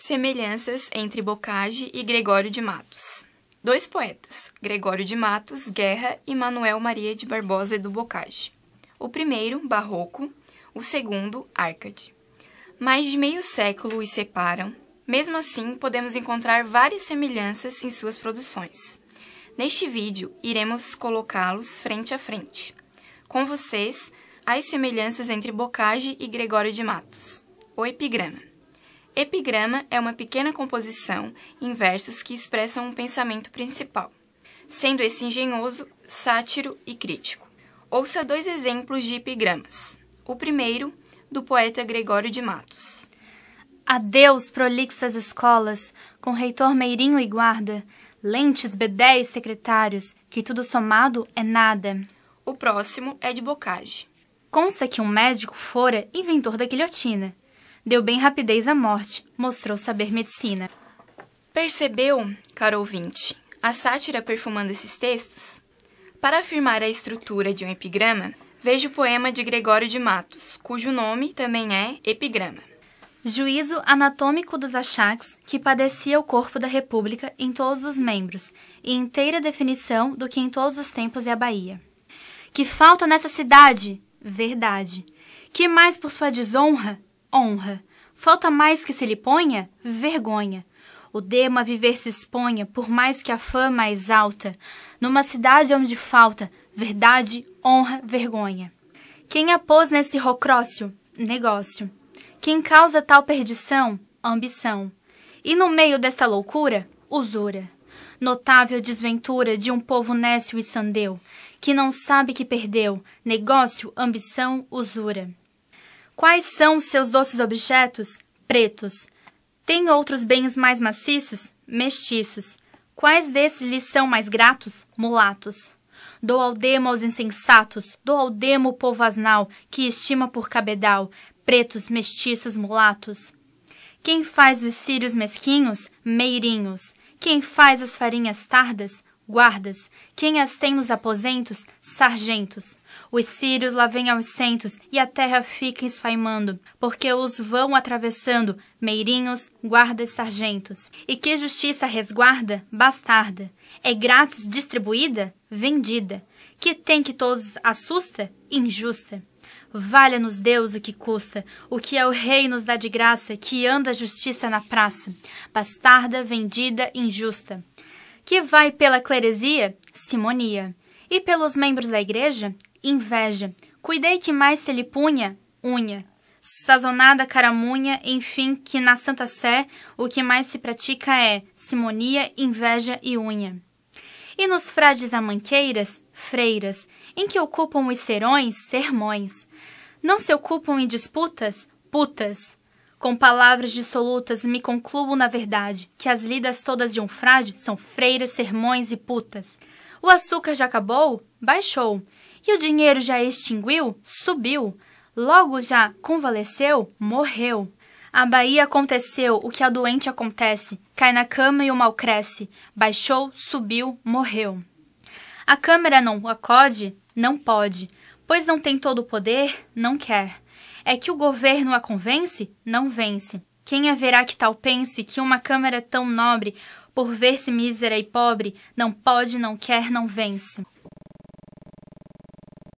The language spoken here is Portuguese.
Semelhanças entre Bocage e Gregório de Matos. Dois poetas, Gregório de Matos Guerra e Manuel Maria de Barbosa do Bocage. O primeiro, barroco, o segundo, Arcade. Mais de meio século os separam, mesmo assim podemos encontrar várias semelhanças em suas produções. Neste vídeo, iremos colocá-los frente a frente. Com vocês, as semelhanças entre Bocage e Gregório de Matos. O epigrama. Epigrama é uma pequena composição em versos que expressam um pensamento principal, sendo esse engenhoso, sátiro e crítico. Ouça dois exemplos de epigramas. O primeiro, do poeta Gregório de Matos. Adeus, prolixas escolas, com reitor Meirinho e guarda, lentes, bedéis, secretários, que tudo somado é nada. O próximo é de Bocage. Consta que um médico fora inventor da guilhotina deu bem rapidez à morte, mostrou saber medicina. Percebeu, caro ouvinte, a sátira perfumando esses textos? Para afirmar a estrutura de um epigrama, veja o poema de Gregório de Matos, cujo nome também é epigrama. Juízo anatômico dos achaques que padecia o corpo da República em todos os membros, e inteira definição do que em todos os tempos é a Bahia. Que falta nessa cidade? Verdade. Que mais por sua desonra? honra. Falta mais que se lhe ponha vergonha. O a viver se exponha, por mais que a fama mais alta, numa cidade onde falta verdade, honra, vergonha. Quem a pôs nesse rocrócio? Negócio. Quem causa tal perdição? Ambição. E no meio desta loucura, usura. Notável desventura de um povo nécio e sandeu, que não sabe que perdeu, negócio, ambição, usura. Quais são seus doces objetos? Pretos. Tem outros bens mais maciços? Mestiços. Quais desses lhes são mais gratos? Mulatos. Dou ao demo aos insensatos, dou ao demo o povo asnal, que estima por cabedal, pretos, mestiços, mulatos. Quem faz os círios mesquinhos? Meirinhos. Quem faz as farinhas tardas? guardas, quem as tem nos aposentos, sargentos. Os sírios lá vêm aos centos, e a terra fica esfaimando, porque os vão atravessando, meirinhos, guardas, sargentos. E que justiça resguarda? Bastarda. É grátis distribuída? Vendida. Que tem que todos assusta? Injusta. Valha-nos Deus o que custa, o que é o rei nos dá de graça, que anda a justiça na praça, bastarda, vendida, injusta que vai pela cleresia, simonia, e pelos membros da igreja, inveja. Cuidei que mais se lhe punha, unha. Sazonada caramunha, enfim, que na Santa Sé o que mais se pratica é simonia, inveja e unha. E nos frades amanqueiras, freiras, em que ocupam os serões, sermões. Não se ocupam em disputas, putas. Com palavras dissolutas me concluo, na verdade, que as lidas todas de um frade são freiras, sermões e putas. O açúcar já acabou? Baixou. E o dinheiro já extinguiu? Subiu. Logo já convalesceu? Morreu. A Bahia aconteceu o que a doente acontece: cai na cama e o mal cresce. Baixou, subiu, morreu. A câmera não acode? Não pode, pois não tem todo o poder? Não quer. É que o governo a convence? Não vence. Quem haverá que tal pense que uma Câmara tão nobre, por ver-se mísera e pobre, não pode, não quer, não vence?